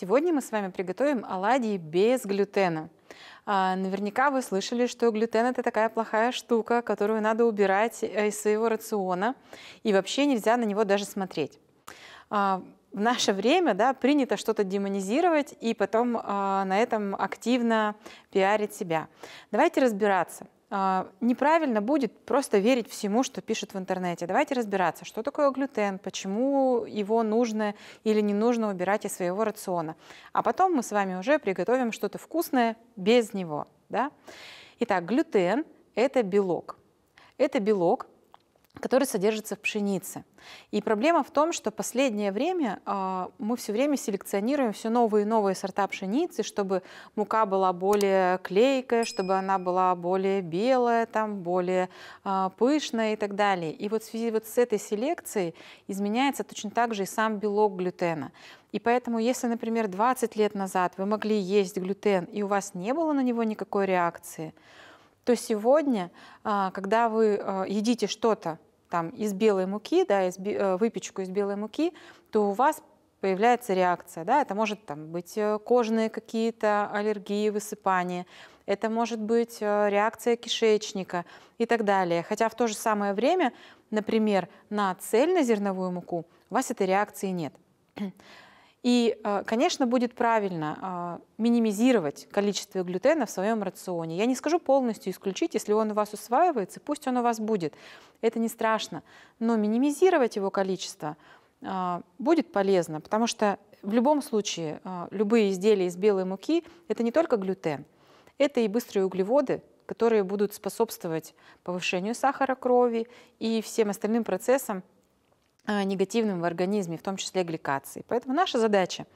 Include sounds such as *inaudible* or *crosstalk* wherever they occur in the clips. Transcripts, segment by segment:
Сегодня мы с вами приготовим оладьи без глютена. А, наверняка вы слышали, что глютен – это такая плохая штука, которую надо убирать э, из своего рациона, и вообще нельзя на него даже смотреть. А, в наше время да, принято что-то демонизировать и потом а, на этом активно пиарить себя. Давайте разбираться – а, неправильно будет просто верить всему, что пишут в интернете. Давайте разбираться, что такое глютен, почему его нужно или не нужно убирать из своего рациона. А потом мы с вами уже приготовим что-то вкусное без него. Да? Итак, глютен – это белок. Это белок, который содержится в пшенице. И проблема в том, что последнее время э, мы все время селекционируем все новые и новые сорта пшеницы, чтобы мука была более клейкая, чтобы она была более белая, там, более э, пышная и так далее. И вот в связи вот с этой селекцией изменяется точно так же и сам белок глютена. И поэтому, если, например, 20 лет назад вы могли есть глютен, и у вас не было на него никакой реакции, то сегодня, а, когда вы а, едите что-то там из белой муки, да, из, э, выпечку из белой муки, то у вас появляется реакция. Да? Это может там, быть э, кожные какие-то аллергии, высыпания, это может быть э, реакция кишечника и так далее. Хотя в то же самое время, например, на цельнозерновую муку у вас этой реакции нет. И, э, конечно, будет правильно э, минимизировать количество глютена в своем рационе. Я не скажу полностью исключить, если он у вас усваивается, пусть он у вас будет. Это не страшно. Но минимизировать его количество э, будет полезно, потому что в любом случае любые изделия из белой муки – это не только глютен, это и быстрые углеводы, которые будут способствовать повышению сахара крови и всем остальным процессам, Э, негативным в организме, в том числе гликации. Поэтому наша задача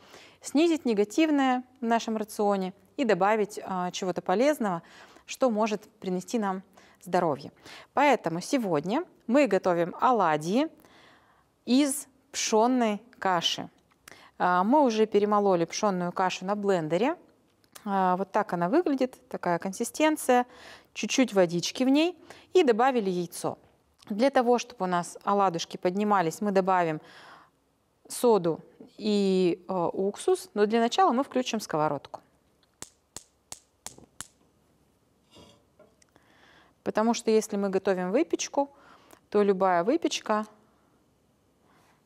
снизить негативное в нашем рационе и добавить э, чего-то полезного, что может принести нам здоровье. Поэтому сегодня мы готовим оладьи из пшенной каши. Э, мы уже перемололи пшенную кашу на блендере. вот так она выглядит, такая консистенция, чуть-чуть водички в ней и добавили яйцо. Для того, чтобы у нас оладушки поднимались, мы добавим соду и э, уксус, но для начала мы включим сковородку. Потому что если мы готовим выпечку, то любая выпечка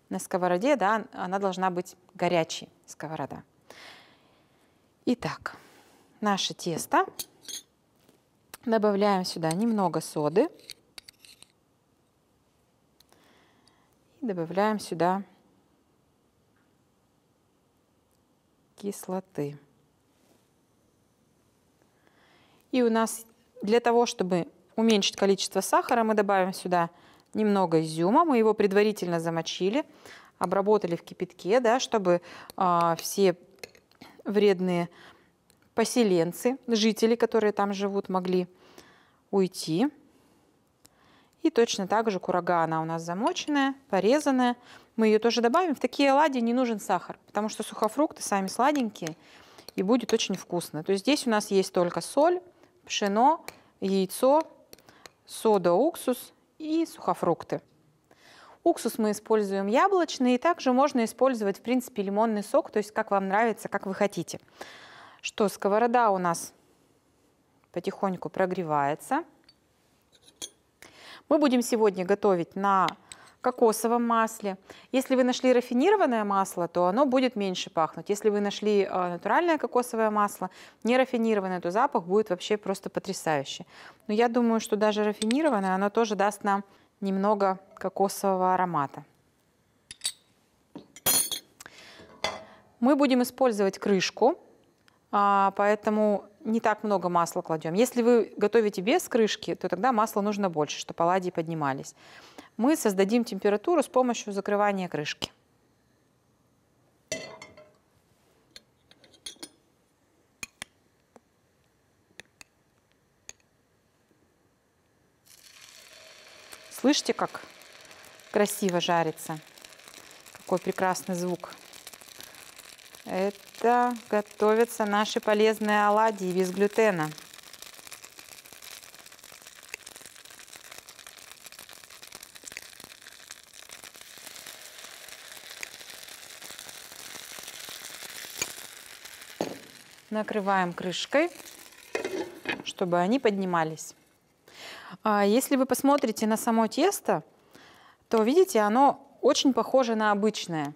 на сковороде, да, она должна быть горячей, сковорода. Итак, наше тесто добавляем сюда немного соды. И добавляем сюда кислоты. И у нас для того, чтобы уменьшить количество сахара, мы добавим сюда немного изюма. Мы его предварительно замочили, обработали в кипятке, да, чтобы э, все вредные поселенцы, жители, которые там живут, могли уйти. И точно так же курага, она у нас замоченная, порезанная. Мы ее тоже добавим. В такие оладьи не нужен сахар, потому что сухофрукты сами сладенькие, и будет очень вкусно. То есть здесь у нас есть только соль, пшено, яйцо, сода, уксус и сухофрукты. Уксус мы используем яблочный, и также можно использовать, в принципе, лимонный сок, то есть как вам нравится, как вы хотите. Что, сковорода у нас потихоньку прогревается. Мы будем сегодня готовить на кокосовом масле. Если вы нашли рафинированное масло, то оно будет меньше пахнуть. Если вы нашли э, натуральное кокосовое масло, не рафинированное, то запах будет вообще просто потрясающий. Но я думаю, что даже рафинированное, оно тоже даст нам немного кокосового аромата. Мы будем использовать крышку а, поэтому не так много масла кладем. Если вы готовите без крышки, то тогда масла нужно больше, чтобы оладьи поднимались. Мы создадим температуру с помощью закрывания крышки. Слышите, как красиво жарится? Какой прекрасный звук. Это готовятся наши полезные оладьи без глютена. Накрываем крышкой, чтобы они поднимались. А если вы посмотрите на само тесто, то видите, оно очень похоже на обычное.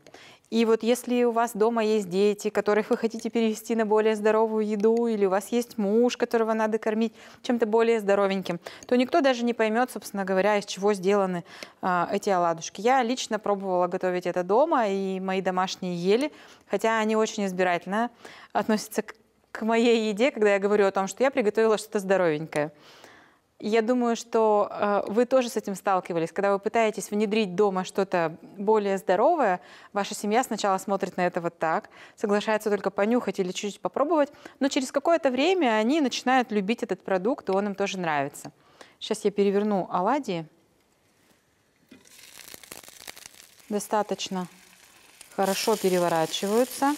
И вот если у вас дома есть дети, которых вы хотите перевести на более здоровую еду, или у вас есть муж, которого надо кормить чем-то более здоровеньким, то никто даже не поймет, собственно говоря, из чего сделаны э, эти оладушки. Я лично пробовала готовить это дома, и мои домашние ели, хотя они очень избирательно относятся к, к моей еде, когда я говорю о том, что я приготовила что-то здоровенькое. Я думаю, что э, вы тоже с этим сталкивались. Когда вы пытаетесь внедрить дома что-то более здоровое, ваша семья сначала смотрит на это вот так, соглашается только понюхать или чуть-чуть попробовать, но через какое-то время они начинают любить этот продукт, и он им тоже нравится. Сейчас я переверну оладьи. Достаточно хорошо переворачиваются.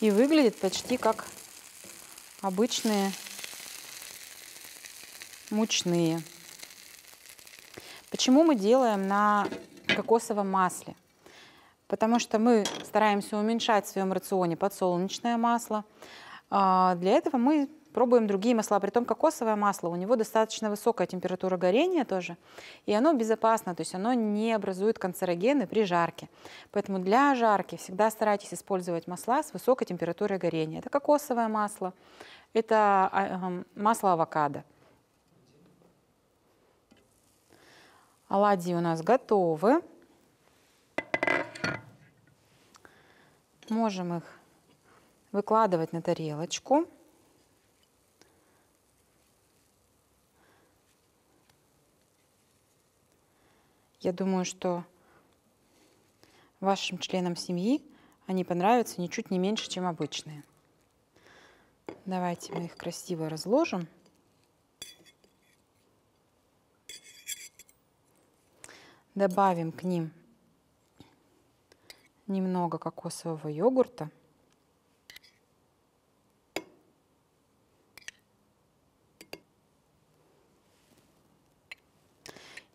и выглядит почти как обычные мучные. Почему мы делаем на кокосовом масле? Потому что мы стараемся уменьшать в своем рационе подсолнечное масло. А, для этого мы пробуем другие масла. При Притом кокосовое масло, у него достаточно высокая температура горения тоже, и оно безопасно, то есть оно не образует канцерогены при жарке. Поэтому для жарки всегда старайтесь использовать масла с высокой температурой горения. Это кокосовое масло, это а, эм, масло авокадо. Оладьи у нас готовы. Можем их выкладывать на тарелочку. Я думаю, что вашим членам семьи они понравятся ничуть не меньше, чем обычные. Давайте мы их красиво разложим. Добавим к ним немного кокосового йогурта –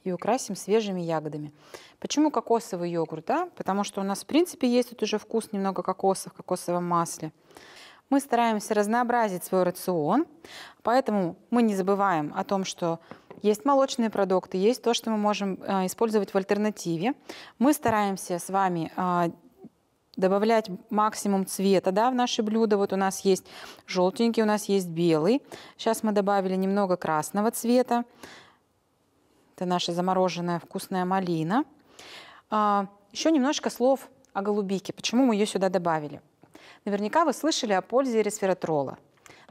и украсим свежими ягодами. Почему кокосовый йогурт? Да? Потому что у нас, в принципе, есть тут уже вкус немного кокоса в кокосовом масле. Мы стараемся разнообразить свой рацион, поэтому мы не забываем о том, что есть молочные продукты, есть то, что мы можем э, использовать в альтернативе. Мы стараемся с вами э, добавлять максимум цвета да, в наши блюда. Вот у нас есть желтенький, у нас есть белый. Сейчас мы добавили немного красного цвета. Это наша замороженная вкусная малина. А, Еще немножко слов о голубике. Почему мы ее сюда добавили? Наверняка вы слышали о пользе ресвератрола.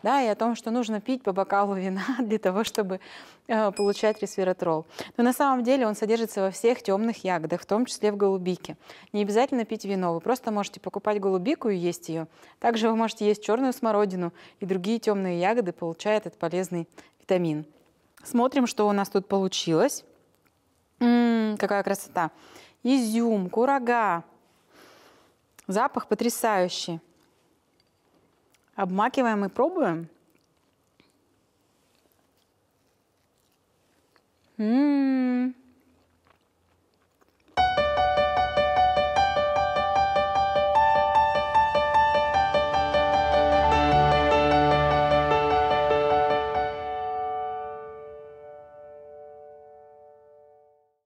Да, и о том, что нужно пить по бокалу вина *laughs* для того, чтобы э, получать ресвератрол. Но на самом деле он содержится во всех темных ягодах, в том числе в голубике. Не обязательно пить вино, вы просто можете покупать голубику и есть ее. Также вы можете есть черную смородину и другие темные ягоды, получая этот полезный витамин. Смотрим, что у нас тут получилось. М -м, какая красота. Изюм, курага. Запах потрясающий. Обмакиваем и пробуем. М